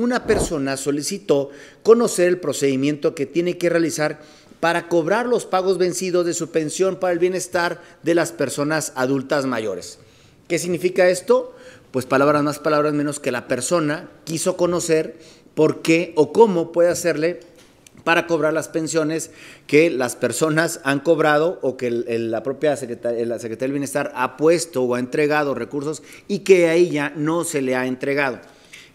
una persona solicitó conocer el procedimiento que tiene que realizar para cobrar los pagos vencidos de su pensión para el bienestar de las personas adultas mayores. ¿Qué significa esto? Pues palabras más, palabras menos que la persona quiso conocer por qué o cómo puede hacerle para cobrar las pensiones que las personas han cobrado o que la propia Secretaría del Bienestar ha puesto o ha entregado recursos y que a ella no se le ha entregado.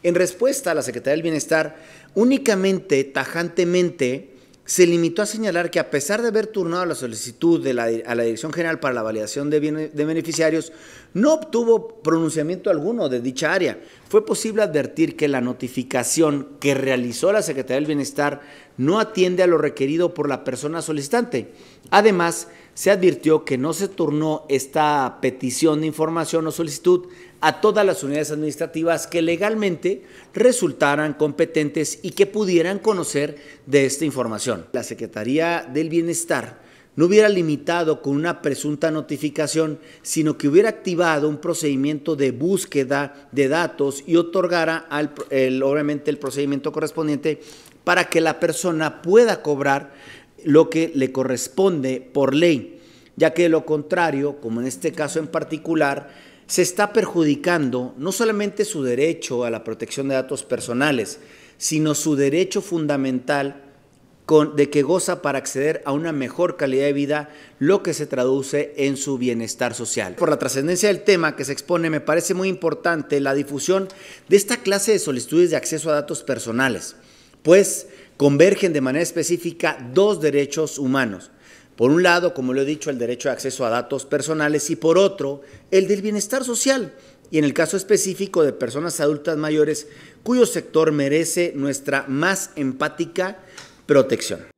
En respuesta, la Secretaría del Bienestar únicamente, tajantemente, se limitó a señalar que a pesar de haber turnado la solicitud a la Dirección General para la Validación de, de, Beneficiarios, no obtuvo pronunciamiento alguno de dicha área. Fue posible advertir que la notificación que realizó la Secretaría del Bienestar no atiende a lo requerido por la persona solicitante. Además, se advirtió que no se turnó esta petición de información o solicitud a todas las unidades administrativas que legalmente resultaran competentes y que pudieran conocer de esta información. La Secretaría del Bienestar no hubiera limitado con una presunta notificación, sino que hubiera activado un procedimiento de búsqueda de datos y otorgara al, obviamente el procedimiento correspondiente para que la persona pueda cobrar lo que le corresponde por ley, ya que de lo contrario, como en este caso en particular, se está perjudicando no solamente su derecho a la protección de datos personales, sino su derecho fundamental de que goza para acceder a una mejor calidad de vida, lo que se traduce en su bienestar social. Por la trascendencia del tema que se expone, me parece muy importante la difusión de esta clase de solicitudes de acceso a datos personales, pues convergen de manera específica dos derechos humanos. Por un lado, como lo he dicho, el derecho de acceso a datos personales y por otro, el del bienestar social, y en el caso específico de personas adultas mayores, cuyo sector merece nuestra más empática protección.